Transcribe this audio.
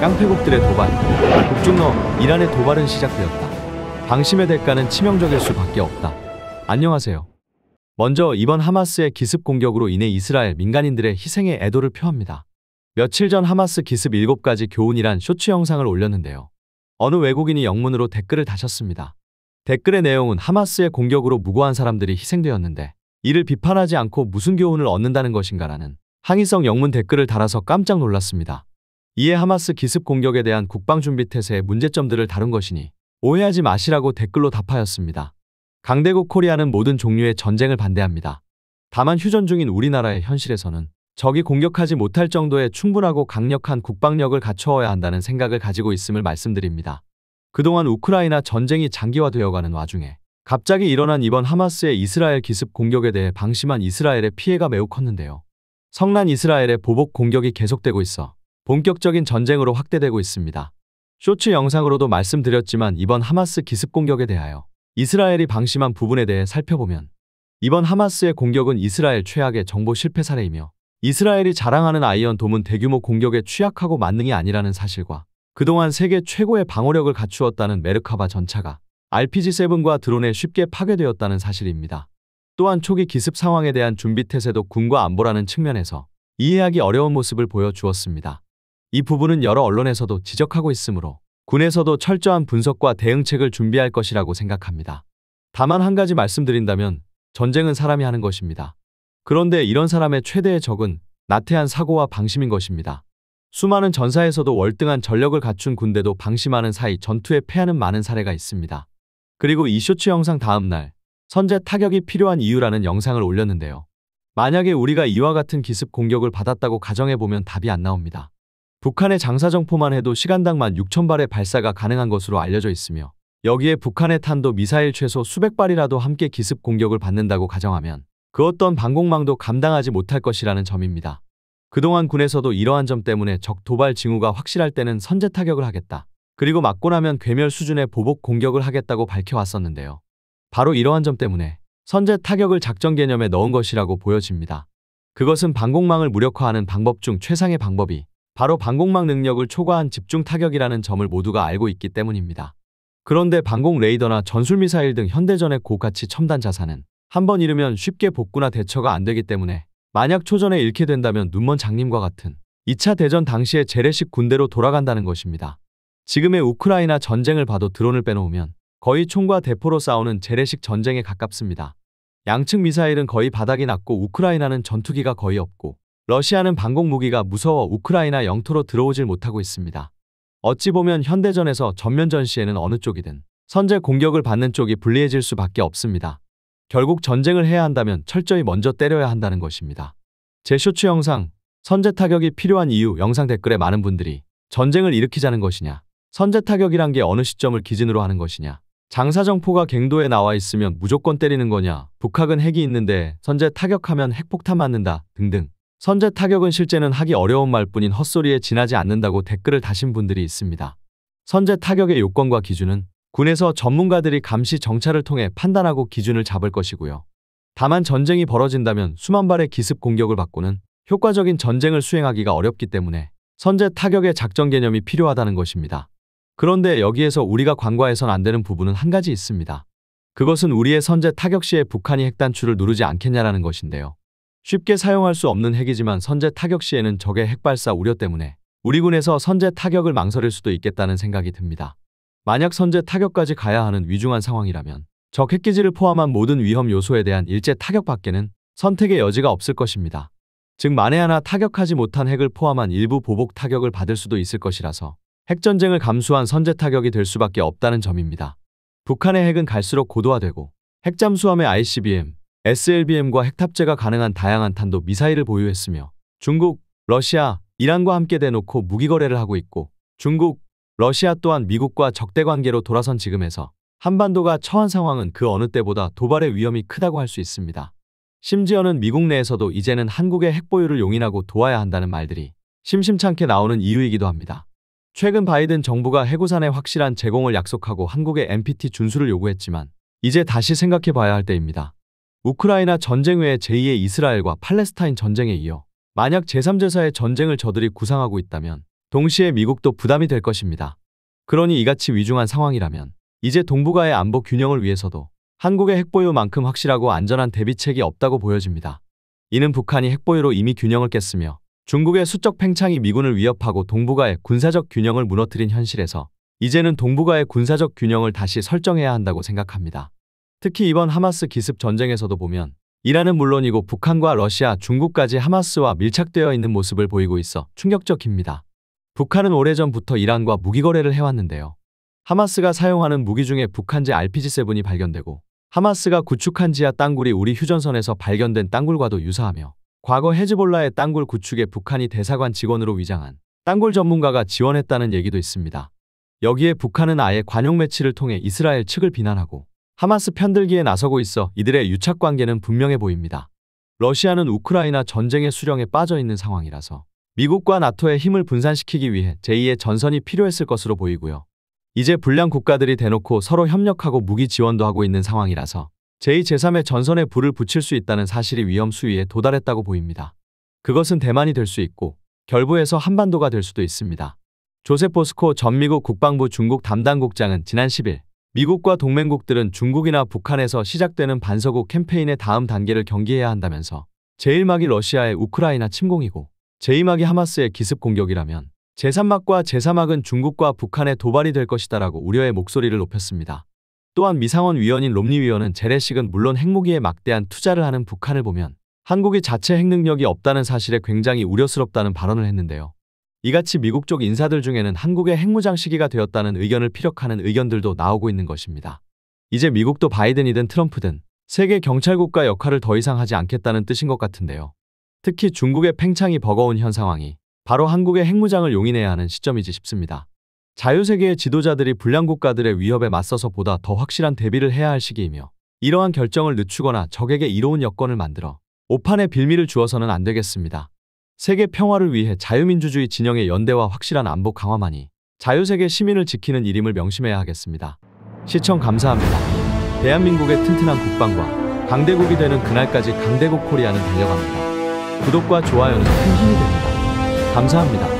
깡패국들의 도발, 북중러 이란의 도발은 시작되었다. 방심의 대가는 치명적일 수밖에 없다. 안녕하세요. 먼저 이번 하마스의 기습 공격으로 인해 이스라엘 민간인들의 희생에 애도를 표합니다. 며칠 전 하마스 기습 7가지 교훈이란 쇼츠 영상을 올렸는데요. 어느 외국인이 영문으로 댓글을 다셨습니다. 댓글의 내용은 하마스의 공격으로 무고한 사람들이 희생되었는데 이를 비판하지 않고 무슨 교훈을 얻는다는 것인가라는 항의성 영문 댓글을 달아서 깜짝 놀랐습니다. 이에 하마스 기습 공격에 대한 국방준비태세의 문제점들을 다룬 것이니 오해하지 마시라고 댓글로 답하였습니다. 강대국 코리아는 모든 종류의 전쟁을 반대합니다. 다만 휴전 중인 우리나라의 현실에서는 적이 공격하지 못할 정도의 충분하고 강력한 국방력을 갖추어야 한다는 생각을 가지고 있음을 말씀드립니다. 그동안 우크라이나 전쟁이 장기화되어가는 와중에 갑자기 일어난 이번 하마스의 이스라엘 기습 공격에 대해 방심한 이스라엘의 피해가 매우 컸는데요. 성난 이스라엘의 보복 공격이 계속되고 있어 본격적인 전쟁으로 확대되고 있습니다. 쇼츠 영상으로도 말씀드렸지만 이번 하마스 기습 공격에 대하여 이스라엘이 방심한 부분에 대해 살펴보면 이번 하마스의 공격은 이스라엘 최악의 정보 실패 사례이며 이스라엘이 자랑하는 아이언 돔은 대규모 공격에 취약하고 만능이 아니라는 사실과 그동안 세계 최고의 방어력을 갖추었다는 메르카바 전차가 RPG-7과 드론에 쉽게 파괴되었다는 사실입니다. 또한 초기 기습 상황에 대한 준비태세도 군과 안보라는 측면에서 이해하기 어려운 모습을 보여주었습니다. 이 부분은 여러 언론에서도 지적하고 있으므로 군에서도 철저한 분석과 대응책을 준비할 것이라고 생각합니다. 다만 한 가지 말씀드린다면 전쟁은 사람이 하는 것입니다. 그런데 이런 사람의 최대의 적은 나태한 사고와 방심인 것입니다. 수많은 전사에서도 월등한 전력을 갖춘 군대도 방심하는 사이 전투에 패하는 많은 사례가 있습니다. 그리고 이 쇼츠 영상 다음 날 선제 타격이 필요한 이유라는 영상을 올렸는데요. 만약에 우리가 이와 같은 기습 공격을 받았다고 가정해보면 답이 안 나옵니다. 북한의 장사정포만 해도 시간당만 6,000발의 발사가 가능한 것으로 알려져 있으며 여기에 북한의 탄도 미사일 최소 수백 발이라도 함께 기습 공격을 받는다고 가정하면 그 어떤 방공망도 감당하지 못할 것이라는 점입니다. 그동안 군에서도 이러한 점 때문에 적 도발 징후가 확실할 때는 선제 타격을 하겠다. 그리고 맞고 나면 괴멸 수준의 보복 공격을 하겠다고 밝혀왔었는데요. 바로 이러한 점 때문에 선제 타격을 작전 개념에 넣은 것이라고 보여집니다. 그것은 방공망을 무력화하는 방법 중 최상의 방법이 바로 방공망 능력을 초과한 집중 타격이라는 점을 모두가 알고 있기 때문입니다. 그런데 방공 레이더나 전술미사일 등 현대전의 고가치 첨단 자산은 한번 잃으면 쉽게 복구나 대처가 안 되기 때문에 만약 초전에 잃게 된다면 눈먼 장님과 같은 2차 대전 당시의 재래식 군대로 돌아간다는 것입니다. 지금의 우크라이나 전쟁을 봐도 드론을 빼놓으면 거의 총과 대포로 싸우는 재래식 전쟁에 가깝습니다. 양측 미사일은 거의 바닥이 났고 우크라이나는 전투기가 거의 없고 러시아는 방공 무기가 무서워 우크라이나 영토로 들어오질 못하고 있습니다. 어찌 보면 현대전에서 전면전 시에는 어느 쪽이든 선제 공격을 받는 쪽이 불리해질 수밖에 없습니다. 결국 전쟁을 해야 한다면 철저히 먼저 때려야 한다는 것입니다. 제 쇼츠 영상 선제 타격이 필요한 이유 영상 댓글에 많은 분들이 전쟁을 일으키자는 것이냐 선제 타격이란 게 어느 시점을 기준으로 하는 것이냐 장사정포가 갱도에 나와 있으면 무조건 때리는 거냐 북학은 핵이 있는데 선제 타격하면 핵폭탄 맞는다 등등 선제 타격은 실제는 하기 어려운 말뿐인 헛소리에 지나지 않는다고 댓글을 다신 분들이 있습니다. 선제 타격의 요건과 기준은 군에서 전문가들이 감시 정찰을 통해 판단하고 기준을 잡을 것이고요. 다만 전쟁이 벌어진다면 수만 발의 기습 공격을 받고는 효과적인 전쟁을 수행하기가 어렵기 때문에 선제 타격의 작전 개념이 필요하다는 것입니다. 그런데 여기에서 우리가 관과해선 안 되는 부분은 한 가지 있습니다. 그것은 우리의 선제 타격 시에 북한이 핵단추를 누르지 않겠냐라는 것인데요. 쉽게 사용할 수 없는 핵이지만 선제 타격 시에는 적의 핵발사 우려 때문에 우리 군에서 선제 타격을 망설일 수도 있겠다는 생각이 듭니다. 만약 선제 타격까지 가야 하는 위중한 상황이라면 적 핵기지를 포함한 모든 위험 요소에 대한 일제 타격 밖에는 선택의 여지가 없을 것입니다. 즉 만에 하나 타격하지 못한 핵을 포함한 일부 보복 타격을 받을 수도 있을 것이라서 핵전쟁을 감수한 선제 타격이 될 수밖에 없다는 점입니다. 북한의 핵은 갈수록 고도화되고 핵잠수함의 ICBM, SLBM과 핵탑재가 가능한 다양한 탄도 미사일을 보유했으며 중국, 러시아, 이란과 함께 대놓고 무기 거래를 하고 있고 중국, 러시아 또한 미국과 적대 관계로 돌아선 지금에서 한반도가 처한 상황은 그 어느 때보다 도발의 위험이 크다고 할 수 있습니다. 심지어는 미국 내에서도 이제는 한국의 핵보유를 용인하고 도와야 한다는 말들이 심심찮게 나오는 이유이기도 합니다. 최근 바이든 정부가 해구산에 확실한 제공을 약속하고 한국의 NPT 준수를 요구했지만 이제 다시 생각해봐야 할 때입니다. 우크라이나 전쟁 외에 제2의 이스라엘과 팔레스타인 전쟁에 이어 만약 제3제사의 전쟁을 저들이 구상하고 있다면 동시에 미국도 부담이 될 것입니다. 그러니 이같이 위중한 상황이라면 이제 동북아의 안보 균형을 위해서도 한국의 핵보유만큼 확실하고 안전한 대비책이 없다고 보여집니다. 이는 북한이 핵보유로 이미 균형을 깼으며 중국의 수적 팽창이 미군을 위협하고 동북아의 군사적 균형을 무너뜨린 현실에서 이제는 동북아의 군사적 균형을 다시 설정해야 한다고 생각합니다. 특히 이번 하마스 기습 전쟁에서도 보면 이란은 물론이고 북한과 러시아, 중국까지 하마스와 밀착되어 있는 모습을 보이고 있어 충격적입니다. 북한은 오래전부터 이란과 무기 거래를 해왔는데요. 하마스가 사용하는 무기 중에 북한제 RPG-7이 발견되고 하마스가 구축한 지하 땅굴이 우리 휴전선에서 발견된 땅굴과도 유사하며 과거 헤즈볼라의 땅굴 구축에 북한이 대사관 직원으로 위장한 땅굴 전문가가 지원했다는 얘기도 있습니다. 여기에 북한은 아예 관용 매치를 통해 이스라엘 측을 비난하고 하마스 편들기에 나서고 있어 이들의 유착 관계는 분명해 보입니다. 러시아는 우크라이나 전쟁의 수령에 빠져 있는 상황이라서 미국과 나토의 힘을 분산시키기 위해 제2의 전선이 필요했을 것으로 보이고요. 이제 불량 국가들이 대놓고 서로 협력하고 무기 지원도 하고 있는 상황이라서 제2, 제3의 전선에 불을 붙일 수 있다는 사실이 위험 수위에 도달했다고 보입니다. 그것은 대만이 될 수 있고 결부에서 한반도가 될 수도 있습니다. 조세포스코 전 미국 국방부 중국 담당국장은 지난 10일 미국과 동맹국들은 중국이나 북한에서 시작되는 반서국 캠페인의 다음 단계를 경계해야 한다면서 제1막이 러시아의 우크라이나 침공이고 제2막이 하마스의 기습 공격이라면 제3막과 제4막은 중국과 북한의 도발이 될 것이다라고 우려의 목소리를 높였습니다. 또한 미상원 위원인 롬니 위원은 재래식은 물론 핵무기에 막대한 투자를 하는 북한을 보면 한국이 자체 핵능력이 없다는 사실에 굉장히 우려스럽다는 발언을 했는데요. 이같이 미국 쪽 인사들 중에는 한국의 핵무장 시기가 되었다는 의견을 피력하는 의견들도 나오고 있는 것입니다. 이제 미국도 바이든이든 트럼프든 세계 경찰국가 역할을 더 이상 하지 않겠다는 뜻인 것 같은데요. 특히 중국의 팽창이 버거운 현 상황이 바로 한국의 핵무장을 용인해야 하는 시점이지 싶습니다. 자유세계의 지도자들이 불량국가들의 위협에 맞서서 보다 더 확실한 대비를 해야 할 시기이며 이러한 결정을 늦추거나 적에게 이로운 여건을 만들어 오판에 빌미를 주어서는 안 되겠습니다. 세계 평화를 위해 자유민주주의 진영의 연대와 확실한 안보 강화만이 자유세계 시민을 지키는 일임을 명심해야 하겠습니다. 시청 감사합니다. 대한민국의 튼튼한 국방과 강대국이 되는 그날까지 강대국 코리아는 달려갑니다. 구독과 좋아요는 큰 힘이 됩니다. 감사합니다.